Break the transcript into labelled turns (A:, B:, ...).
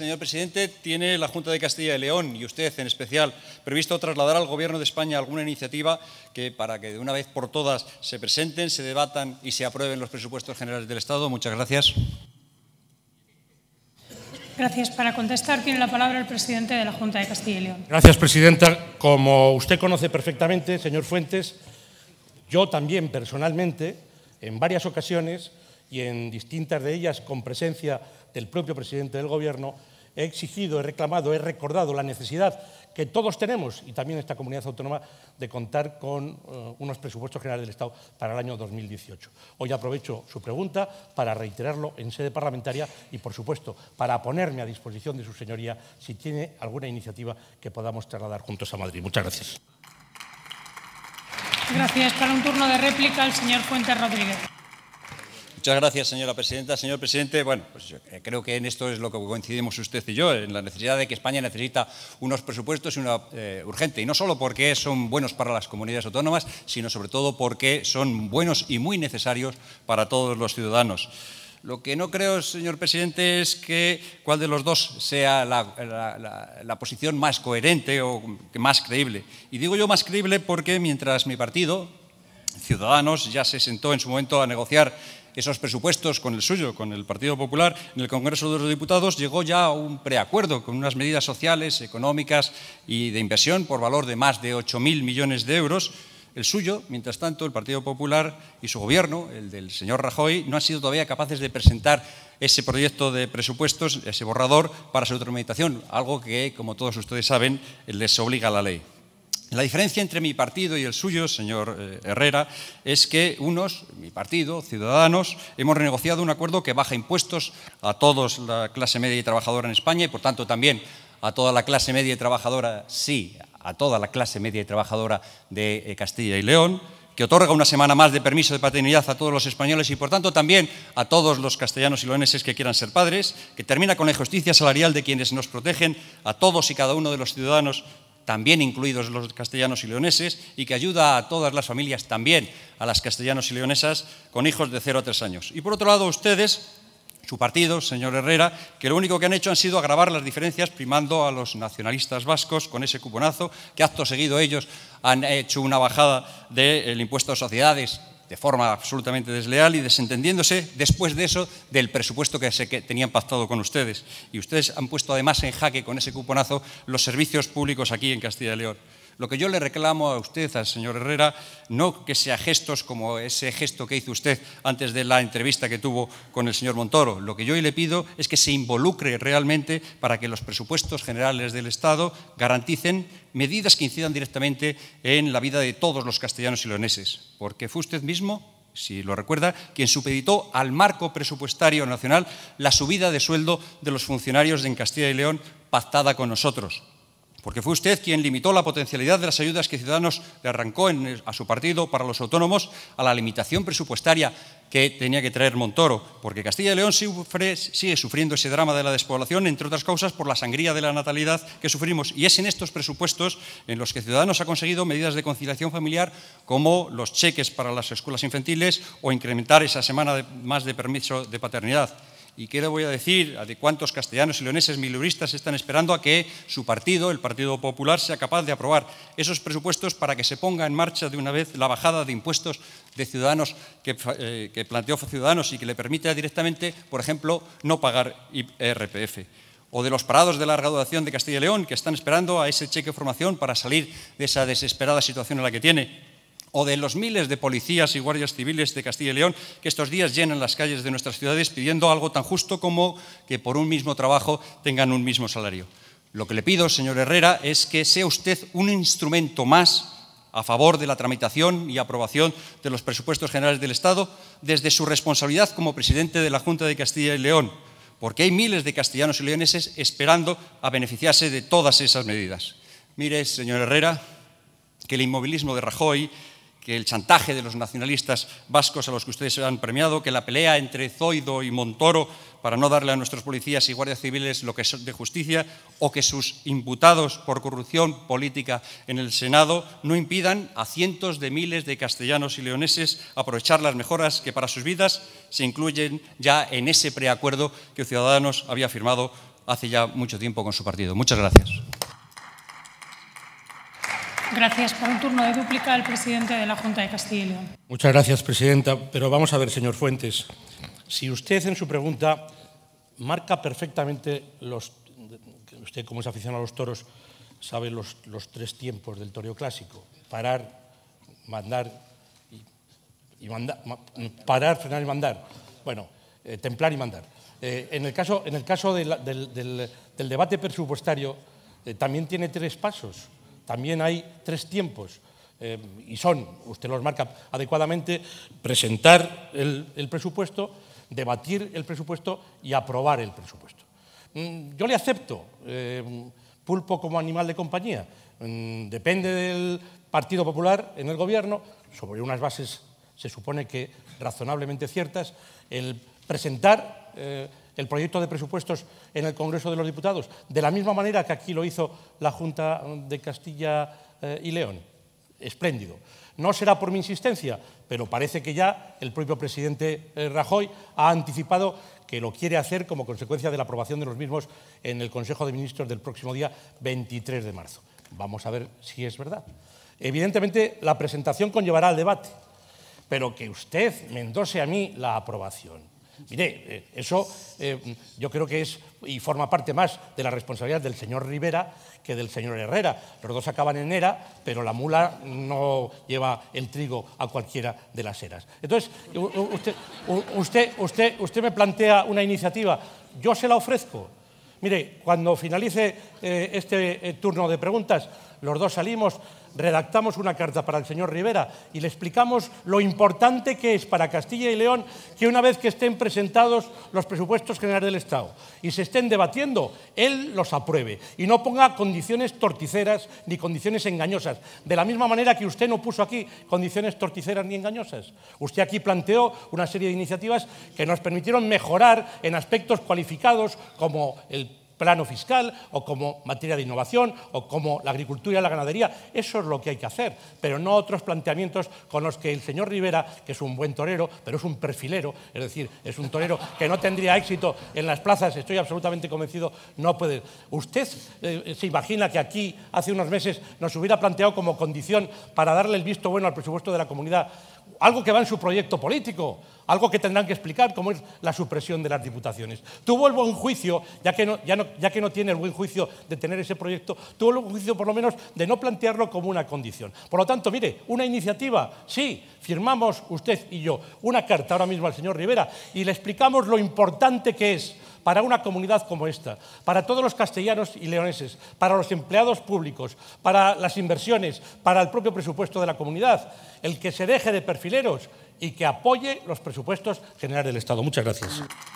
A: señor presidente, tiene la Junta de Castilla y León y usted en especial previsto trasladar al Gobierno de España alguna iniciativa que para que de una vez por todas se presenten, se debatan y se aprueben los presupuestos generales del Estado? Muchas gracias. Gracias. Para contestar tiene la palabra el presidente de la Junta de Castilla y León.
B: Gracias, presidenta. Como usted conoce perfectamente, señor Fuentes, yo también personalmente, en varias ocasiones y en distintas de ellas con presencia del propio presidente del Gobierno, he exigido, he reclamado, he recordado la necesidad que todos tenemos, y también esta comunidad autónoma, de contar con eh, unos presupuestos generales del Estado para el año 2018. Hoy aprovecho su pregunta para reiterarlo en sede parlamentaria y, por supuesto, para ponerme a disposición de su señoría si tiene alguna iniciativa que podamos trasladar juntos a Madrid. Muchas gracias.
A: Gracias. Para un turno de réplica, el señor Fuentes Rodríguez. Muchas gracias, señora presidenta. Señor presidente, bueno, pues eh, creo que en esto es lo que coincidimos usted y yo, en la necesidad de que España necesita unos presupuestos y una, eh, urgente, y no solo porque son buenos para las comunidades autónomas, sino sobre todo porque son buenos y muy necesarios para todos los ciudadanos. Lo que no creo, señor presidente, es que cuál de los dos sea la, posición más coherente o más creíble. Y digo yo más creíble porque mientras mi partido, Ciudadanos, ya se sentó en su momento a negociar esos presupuestos con el suyo, con el Partido Popular, en el Congreso de los Diputados llegó ya a un preacuerdo con unas medidas sociales, económicas y de inversión por valor de más de 8.000 millones de euros. El suyo, mientras tanto, el Partido Popular y su gobierno, el del señor Rajoy, no han sido todavía capaces de presentar ese proyecto de presupuestos, ese borrador, para su tramitación, algo que, como todos ustedes saben, les obliga a la ley. La diferencia entre mi partido y el suyo, señor eh, Herrera, es que unos, mi partido, Ciudadanos, hemos renegociado un acuerdo que baja impuestos a toda la clase media y trabajadora en España y, por tanto, también a toda la clase media y trabajadora, sí, a toda la clase media y trabajadora de eh, Castilla y León, que otorga una semana más de permiso de paternidad a todos los españoles y, por tanto, también a todos los castellanos y leoneses que quieran ser padres, que termina con la injusticia salarial de quienes nos protegen a todos y cada uno de los ciudadanos también incluidos los castellanos y leoneses, y que ayuda a todas las familias, también a las castellanos y leonesas, con hijos de 0 a 3 años. Y por otro lado, ustedes, su partido, señor Herrera, que lo único que han hecho han sido agravar las diferencias primando a los nacionalistas vascos con ese cuponazo, que acto seguido ellos han hecho una bajada del impuesto a sociedades de forma absolutamente desleal y desentendiéndose después de eso del presupuesto que se tenían pactado con ustedes. Y ustedes han puesto además en jaque con ese cuponazo los servicios públicos aquí en Castilla y León. Lo que yo le reclamo a usted, al señor Herrera, no que sea gestos como ese gesto que hizo usted antes de la entrevista que tuvo con el señor Montoro. Lo que yo hoy le pido es que se involucre realmente para que los presupuestos generales del Estado garanticen medidas que incidan directamente en la vida de todos los castellanos y leoneses. Porque fue usted mismo si lo recuerda, quien supeditó al marco presupuestario nacional la subida de sueldo de los funcionarios en Castilla y León pactada con nosotros porque fue usted quien limitó la potencialidad de las ayudas que Ciudadanos le arrancó a su partido para los autónomos a la limitación presupuestaria que tenía que traer Montoro, porque Castilla y León sigue sufriendo ese drama de la despoblación, entre otras causas por la sangría de la natalidad que sufrimos. Y es en estos presupuestos en los que Ciudadanos ha conseguido medidas de conciliación familiar como los cheques para las escuelas infantiles o incrementar esa semana más de permiso de paternidad. ¿Y qué le voy a decir a de cuántos castellanos y leoneses miluristas están esperando a que su partido, el Partido Popular, sea capaz de aprobar esos presupuestos para que se ponga en marcha de una vez la bajada de impuestos de ciudadanos que, eh, planteó Ciudadanos y que le permita directamente, por ejemplo, no pagar IRPF? o de los parados de larga duración de Castilla y León que están esperando a ese cheque de formación para salir de esa desesperada situación en la que tiene o de los miles de policías y guardias civiles de Castilla y León que estos días llenan las calles de nuestras ciudades pidiendo algo tan justo como que por un mismo trabajo tengan un mismo salario. Lo que le pido, señor Herrera, es que sea usted un instrumento más a favor de la tramitación y aprobación de los presupuestos generales del Estado desde su responsabilidad como presidente de la Junta de Castilla y León, porque hay miles de castellanos y leoneses esperando a beneficiarse de todas esas medidas. Mire, señor Herrera, que el inmovilismo de Rajoy que el chantaje de los nacionalistas vascos a los que ustedes se han premiado, que la pelea entre Zoido y Montoro para no darle a nuestros policías y guardias civiles lo que es de justicia, o que sus imputados por corrupción política en el Senado no impidan a cientos de miles de castellanos y leoneses aprovechar las mejoras que para sus vidas se incluyen ya en ese preacuerdo que Ciudadanos había firmado hace ya mucho tiempo con su partido. Muchas gracias. Gracias. Por un turno de dúplica, el presidente de la Junta de Castilla y
B: Muchas gracias, presidenta. Pero vamos a ver, señor Fuentes, si usted en su pregunta marca perfectamente los... Usted, como es aficionado a los toros, sabe los, tres tiempos del toreo clásico. Parar, mandar y, mandar... Parar, frenar y mandar. Bueno, eh, templar y mandar. Eh, en el caso, en el caso del, debate presupuestario, eh, también tiene tres pasos también hay tres tiempos. Eh, y son, usted los marca adecuadamente, presentar el, presupuesto, debatir el presupuesto y aprobar el presupuesto. Mm, yo le acepto eh, pulpo como animal de compañía. Mm, depende del Partido Popular en el Gobierno, sobre unas bases se supone que razonablemente ciertas, el presentar eh, el proyecto de presupuestos en el Congreso de los Diputados, de la misma manera que aquí lo hizo la Junta de Castilla eh, y León. Espléndido. No será por mi insistencia, pero parece que ya el propio presidente eh, Rajoy ha anticipado que lo quiere hacer como consecuencia de la aprobación de los mismos en el Consejo de Ministros del próximo día 23 de marzo. Vamos a ver si es verdad. Evidentemente, la presentación conllevará el debate, pero que usted me a mí la aprobación Mire, eh, eso eh, yo creo que es y forma parte más de la responsabilidad del señor Rivera que del señor Herrera. Los dos acaban en era, pero la mula no lleva el trigo a cualquiera de las eras. Entonces, usted, usted, usted, me plantea una iniciativa, yo se la ofrezco. Mire, cuando finalice eh, este turno de preguntas, los dos salimos redactamos una carta para el señor Rivera y le explicamos lo importante que es para Castilla y León que una vez que estén presentados los presupuestos generales del Estado y se estén debatiendo, él los apruebe y no ponga condiciones torticeras ni condiciones engañosas. De la misma manera que usted no puso aquí condiciones torticeras ni engañosas. Usted aquí planteó una serie de iniciativas que nos permitieron mejorar en aspectos cualificados como el plano fiscal o como materia de innovación o como la agricultura y la ganadería. Eso es lo que hay que hacer, pero no otros planteamientos con los que el señor Rivera, que es un buen torero, pero es un perfilero, es decir, es un torero que no tendría éxito en las plazas, estoy absolutamente convencido, no puede. Usted eh, se imagina que aquí hace unos meses nos hubiera planteado como condición para darle el visto bueno al presupuesto de la comunidad algo que va en su proyecto político, algo que tendrán que explicar, como es la supresión de las diputaciones. Tuvo el buen juicio, ya que no, ya que no tiene el buen juicio de tener ese proyecto, tuvo el buen juicio por lo menos de no plantearlo como una condición. Por lo tanto, mire, una iniciativa, sí, firmamos usted y yo una carta ahora mismo al señor Rivera y le explicamos lo importante que es para una comunidad como esta, para todos los castellanos y leoneses, para los empleados públicos, para las inversiones, para el propio presupuesto de la comunidad, el que se deje de perfileros y que apoye los presupuestos generales del Estado. Muchas gracias.